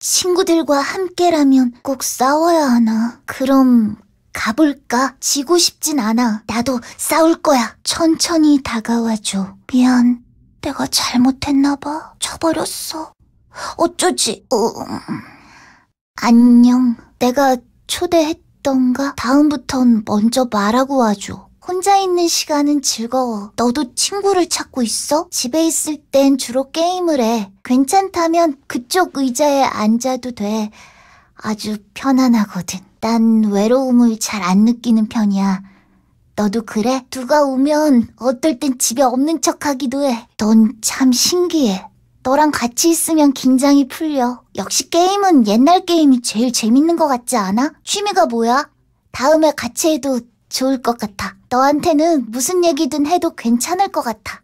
친구들과 함께라면 꼭 싸워야 하나. 그럼 가볼까? 지고 싶진 않아. 나도 싸울 거야. 천천히 다가와줘. 미안. 내가 잘못했나 봐. 쳐버렸어 어쩌지? 어... 음. 안녕. 내가 초대했던가? 다음부턴 먼저 말하고 와줘. 혼자 있는 시간은 즐거워. 너도 친구를 찾고 있어? 집에 있을 땐 주로 게임을 해. 괜찮다면 그쪽 의자에 앉아도 돼. 아주 편안하거든. 난 외로움을 잘 안 느끼는 편이야. 너도 그래? 누가 오면 어떨 땐 집에 없는 척 하기도 해. 넌 참 신기해. 너랑 같이 있으면 긴장이 풀려. 역시 게임은 옛날 게임이 제일 재밌는 것 같지 않아? 취미가 뭐야? 다음에 같이 해도 좋을 것 같아. 너한테는 무슨 얘기든 해도 괜찮을 것 같아.